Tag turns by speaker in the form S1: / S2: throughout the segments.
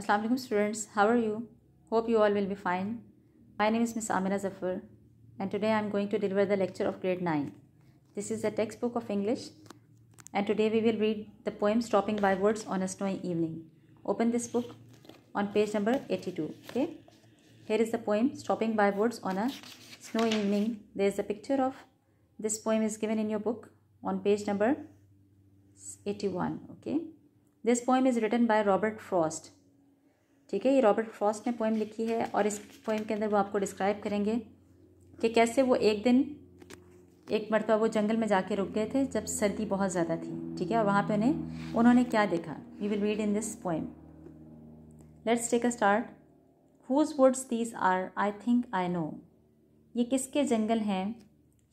S1: Assalamualaikum alaikum students, how are you? Hope you all will be fine. My name is Ms. Amena Zafar and today I am going to deliver the lecture of grade 9. This is the textbook of English and today we will read the poem Stopping by Words on a Snowy Evening. Open this book on page number 82. Okay, here is the poem Stopping by Words on a Snowy Evening. There is a picture of this poem is given in your book on page number 81. Okay, this poem is written by Robert Frost ठीक है ये Robert Frost ने poem लिखी है और इस poem के अंदर वो आपको डिस्क्राइब करेंगे कि कैसे वो एक दिन एक मरतबा वो जंगल में जाके रुक गए थे जब सर्दी बहुत ज़्यादा थी ठीक है और वहाँ पे उन्हें उन्होंने क्या देखा you will read in this poem let's take a start whose words these are I think I know ये किसके जंगल हैं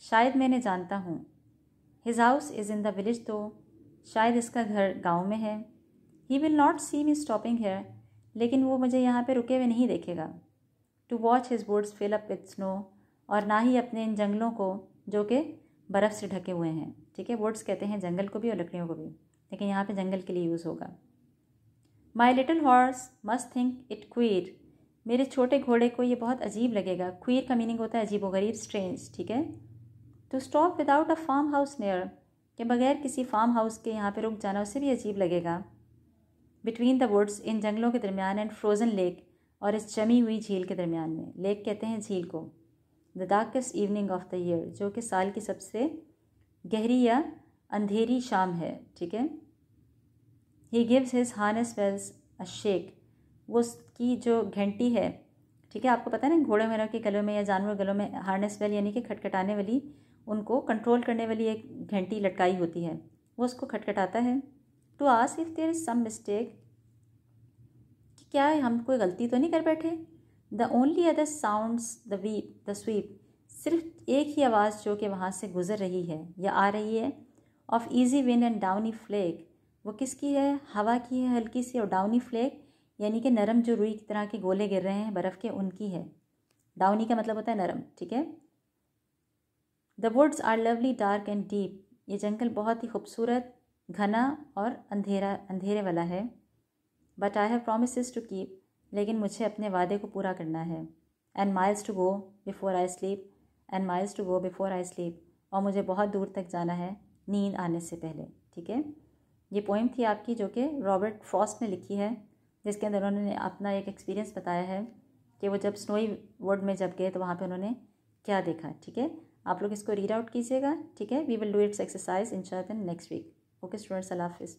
S1: शायद मैंने जानता हूँ his house is in the village तो शायद इसका घर गांव में है he will not see me stopping here लेकिन वो मुझे यहाँ पे रुके हुए नहीं देखेगा to watch his boards fill up with snow और ना ही अपने इन जंगलों को जो कि बर्फ़ से ढके हुए हैं ठीक है वर्ड्स कहते हैं जंगल को भी और लकड़ियों को भी लेकिन यहाँ पे जंगल के लिए यूज़ होगा my little horse must think it queer मेरे छोटे घोड़े को ये बहुत अजीब लगेगा क्वीर का मीनिंग होता है अजीब वरीब गरीब स्ट्रेंज ठीक है to stop without a farm house near के बगैर किसी फार्म हाउस के यहाँ पे रुक जाना उसे भी अजीब लगेगा बिटवीन द वुड्स इन जंगलों के दरमियान एंड फ्रोज़न लेक और इस जमी हुई झील के दरमियान में लेक कहते हैं झील को the darkest evening of the year जो कि साल की सबसे गहरी या अंधेरी शाम है ठीक है he gives his harness bells a shake वो उसकी जो घंटी है ठीक है आपको पता है ना घोड़े वगैरह के गलों में या जानवर गलों में हार्नेस वेल यानी कि खटखटाने वाली उनको कंट्रोल करने वाली एक घंटी लटकाई होती है वो उसको खटखटाता है to ask if there is some mistake कि क्या हम कोई गलती तो नहीं कर बैठे the only other sounds the weep the sweep सिर्फ एक ही आवाज़ जो कि वहाँ से गुजर रही है या आ रही है of easy wind and downy flake वो किसकी है हवा की है हल्की सी और डाउनी फ्लेक यानी कि नरम जो रुई की तरह के गोले गिर रहे हैं बर्फ़ के उनकी है डाउनी का मतलब होता है नरम ठीक है the woods are lovely dark and deep ये जंगल बहुत ही खूबसूरत घना और अंधेरा अंधेरे वाला है but I have promise to keep लेकिन मुझे अपने वादे को पूरा करना है and miles to go before I sleep and miles to go before I sleep और मुझे बहुत दूर तक जाना है नींद आने से पहले ठीक है ये पोइम थी आपकी जो कि रॉबर्ट फ्रॉस्ट ने लिखी है जिसके अंदर उन्होंने अपना एक एक्सपीरियंस बताया है कि वो जब स्नोई वर्ड में जब गए तो वहाँ पे उन्होंने क्या देखा ठीक है आप लोग इसको रीड आउट कीजिएगा ठीक है we will do its exercise in शायद नेक्स्ट वीक ओके स्टूडेंट्स अल्लाह हाफिज़